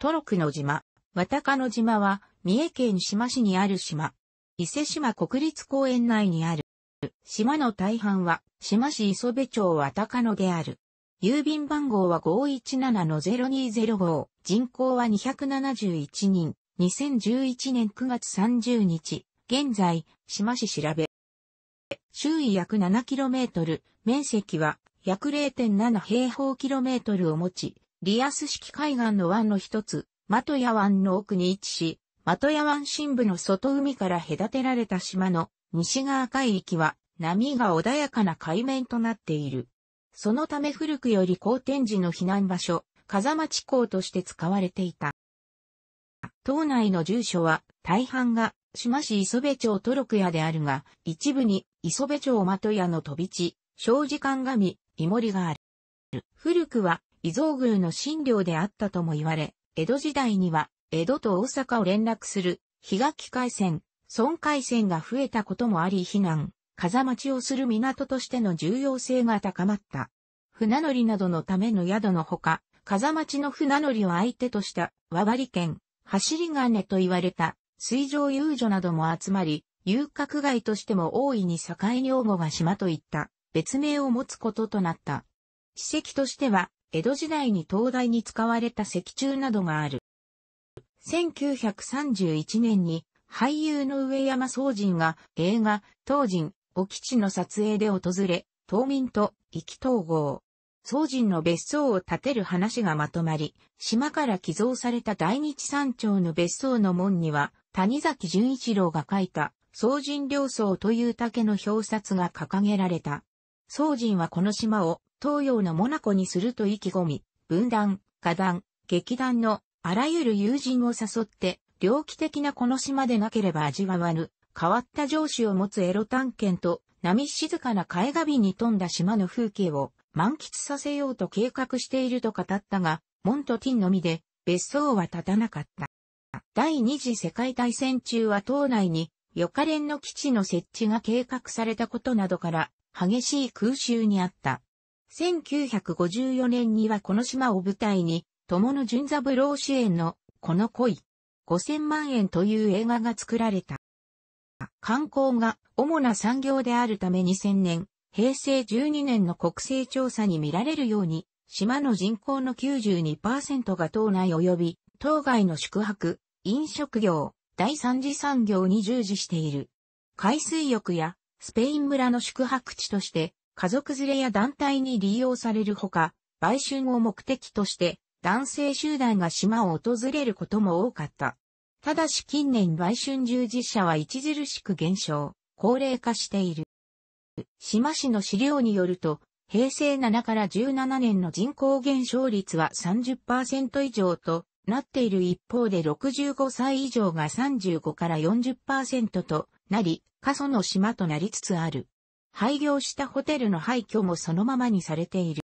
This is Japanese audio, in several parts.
トロクの島、ワタカの島は、三重県島市にある島。伊勢島国立公園内にある。島の大半は、島市磯部町ワタカのである。郵便番号は517-0205、人口は271人、2011年9月30日、現在、島市調べ。周囲約 7km、面積は約0.7平方キロメートルを持ち、リアス式海岸の湾の一つ、マトヤ湾の奥に位置し、マトヤ湾深部の外海から隔てられた島の西側海域は波が穏やかな海面となっている。そのため古くより高天時の避難場所、風間地港として使われていた。島内の住所は大半が島市磯部町トロク屋であるが、一部に磯部町マトヤの飛び地、時間神イ井森がある。古くは伊蔵宮の新寮であったとも言われ、江戸時代には、江戸と大阪を連絡する、日垣海線、村海線が増えたこともあり避難、風待ちをする港としての重要性が高まった。船乗りなどのための宿のほか、風待ちの船乗りを相手とした、和張県、走り金と言われた、水上遊女なども集まり、遊郭街としても大いに境女房が島といった、別名を持つこととなった。史跡としては、江戸時代に灯台に使われた石柱などがある。1931年に俳優の上山宗人が映画、東人、お吉の撮影で訪れ、島民と意気統合。宗人の別荘を建てる話がまとまり、島から寄贈された大日山町の別荘の門には、谷崎潤一郎が書いた、宗人良荘という竹の表札が掲げられた。宗人はこの島を東洋のモナコにすると意気込み、分断、下壇、劇団のあらゆる友人を誘って、猟奇的なこの島でなければ味わわぬ、変わった上司を持つエロ探検と、波静かな絵画美に富んだ島の風景を満喫させようと計画していると語ったが、モンとティンのみで別荘は立たなかった。第二次世界大戦中は島内に、予科連の基地の設置が計画されたことなどから、激しい空襲にあった。1954年にはこの島を舞台に、友野淳三郎主演の、この恋、5000万円という映画が作られた。観光が主な産業であるため2000年、平成12年の国勢調査に見られるように、島の人口の92%が島内及び、島外の宿泊、飲食業、第三次産業に従事している。海水浴やスペイン村の宿泊地として家族連れや団体に利用されるほか、売春を目的として男性集団が島を訪れることも多かった。ただし近年売春従事者は著しく減少、高齢化している。島市の資料によると、平成7から17年の人口減少率は30%以上となっている一方で65歳以上が35から40%となり、過疎の島となりつつある。廃業したホテルの廃墟もそのままにされている。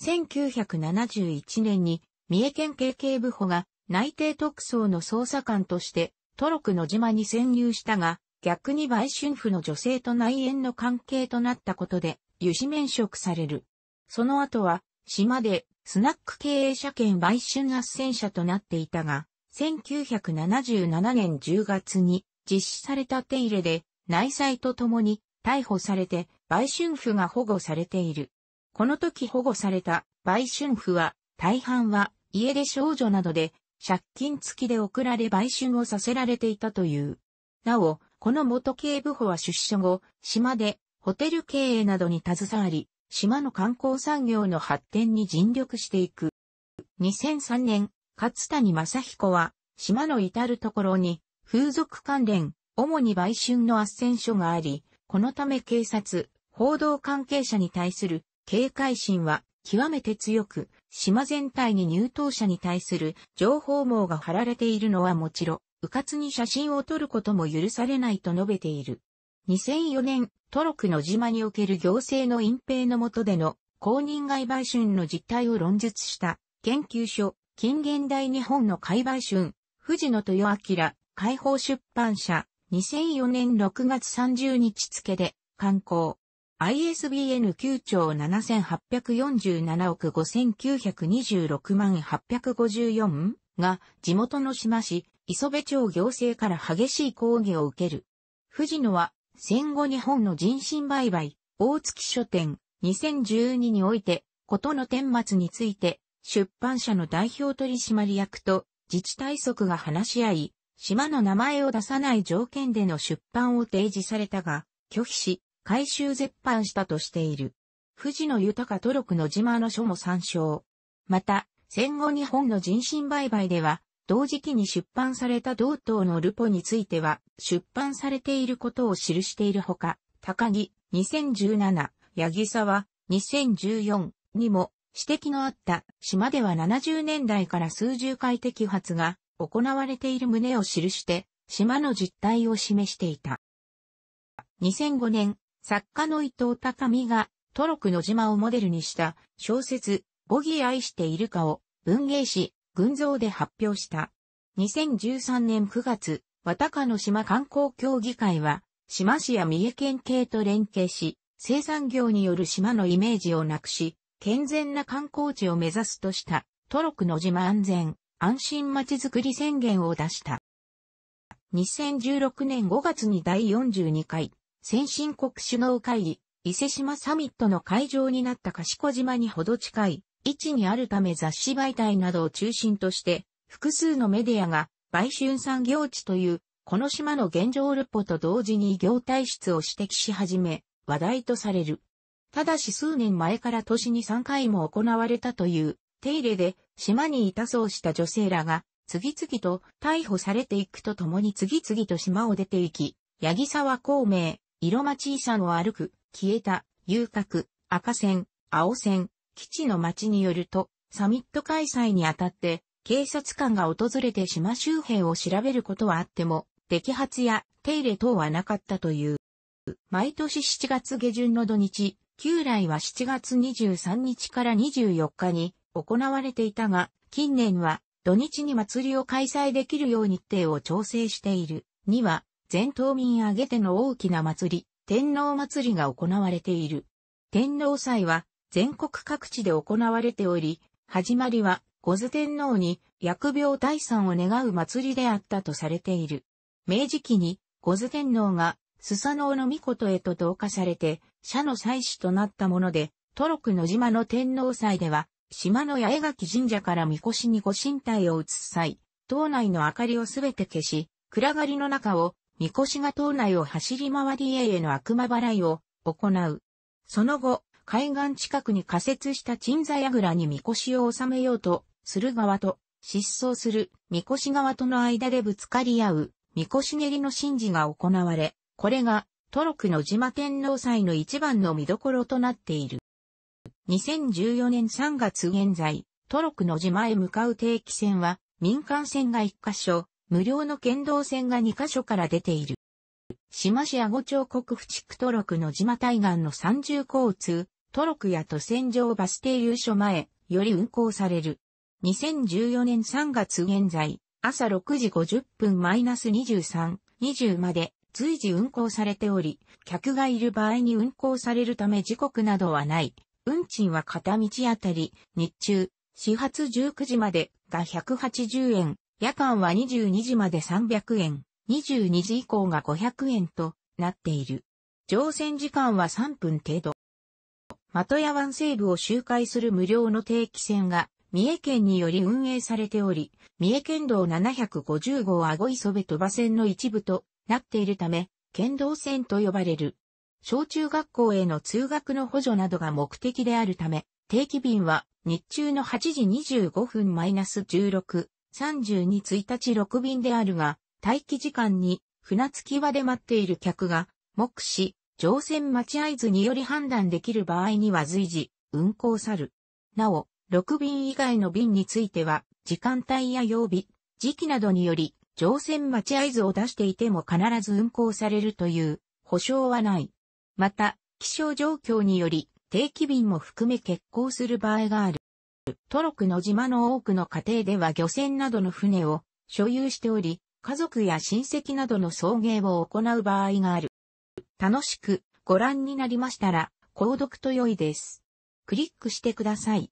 1971年に三重県警警部補が内定特捜の捜査官としてトロクの島に潜入したが、逆に売春婦の女性と内縁の関係となったことで、油脂免職される。その後は、島でスナック経営者兼売春斡旋者となっていたが、1977年10月に実施された手入れで内災とともに逮捕されて、売春婦が保護されている。この時保護された売春婦は、大半は家出少女などで、借金付きで送られ売春をさせられていたという。なお、この元警部補は出所後、島でホテル経営などに携わり、島の観光産業の発展に尽力していく。2003年、勝谷正彦は、島の至るところに、風俗関連、主に売春の斡旋所があり、このため警察、報道関係者に対する警戒心は極めて強く、島全体に入島者に対する情報網が張られているのはもちろん、迂闊に写真を撮ることも許されないと述べている。2004年、トロクの島における行政の隠蔽の下での公認外売春の実態を論述した研究所、近現代日本の海売春、藤野豊明、解放出版社、2004年6月30日付で、刊行。ISBN 9兆7847億5926万854が地元の島市磯部町行政から激しい抗議を受ける。藤野は戦後日本の人身売買、大月書店2012において、ことの顛末について出版社の代表取締役と自治体則が話し合い、島の名前を出さない条件での出版を提示されたが、拒否し、回収絶版したとしている。富士の豊か登録の島の書も参照。また、戦後日本の人身売買では、同時期に出版された同等のルポについては、出版されていることを記しているほか、高木、2017、八木沢、2014にも、指摘のあった島では70年代から数十回摘発が行われている旨を記して、島の実態を示していた。2005年、作家の伊藤高美が、トロクの島をモデルにした小説、ボギー愛しているかを文芸誌、群像で発表した。2013年9月、和高の島観光協議会は、島市や三重県系と連携し、生産業による島のイメージをなくし、健全な観光地を目指すとした、トロクの島安全、安心まちづくり宣言を出した。2016年5月に第42回先進国首脳会議伊勢島サミットの会場になった賢島にほど近い位置にあるため雑誌媒体などを中心として複数のメディアが売春産業地というこの島の現状ルポと同時に業態質を指摘し始め話題とされる。ただし数年前から年に3回も行われたという手入れで島にいたそうした女性らが、次々と逮捕されていくとともに次々と島を出ていき、八木沢孔明、色町遺産を歩く、消えた、遊郭、赤線、青線、基地の町によると、サミット開催にあたって、警察官が訪れて島周辺を調べることはあっても、摘発や手入れ等はなかったという。毎年7月下旬の土日、旧来は7月23日から24日に行われていたが、近年は土日に祭りを開催できるよう日程を調整している。には、全島民挙げての大きな祭り、天皇祭りが行われている。天皇祭は全国各地で行われており、始まりは、五頭天皇に疫病退散を願う祭りであったとされている。明治期に五頭天皇がスサノオの御事へと同化されて、社の祭祀となったもので、トロクの島の天皇祭では、島の八重垣神社から神輿にご神体を移す際、島内の明かりをすべて消し、暗がりの中を、神輿が島内を走り回り家への悪魔払いを行う。その後、海岸近くに仮設した鎮座櫓に神輿を収めようと、する側と、失踪する神輿側との間でぶつかり合う、神輿蹴りの神事が行われ、これが、トロクの島天皇祭の一番の見どころとなっている。2014年3月現在、トロクの島へ向かう定期船は、民間船が1カ所、無料の県道船が2カ所から出ている。島市阿五町国府地区トロクの島対岸の三重交通、トロクや都線上バス停留所前、より運行される。2014年3月現在、朝6時50分マイナス23、20まで随時運行されており、客がいる場合に運行されるため時刻などはない。運賃は片道あたり、日中、始発19時までが180円、夜間は22時まで300円、22時以降が500円となっている。乗船時間は3分程度。的屋湾西部を周回する無料の定期船が、三重県により運営されており、三重県道750号あご磯部飛ば線の一部となっているため、県道線と呼ばれる。小中学校への通学の補助などが目的であるため、定期便は日中の8時25分 -16、32日6便であるが、待機時間に船着き場で待っている客が目視、乗船待合図により判断できる場合には随時運行さる。なお、6便以外の便については、時間帯や曜日、時期などにより、乗船待合図を出していても必ず運行されるという保証はない。また、気象状況により、定期便も含め欠航する場合がある。トロクの島の多くの家庭では漁船などの船を所有しており、家族や親戚などの送迎を行う場合がある。楽しくご覧になりましたら、購読と良いです。クリックしてください。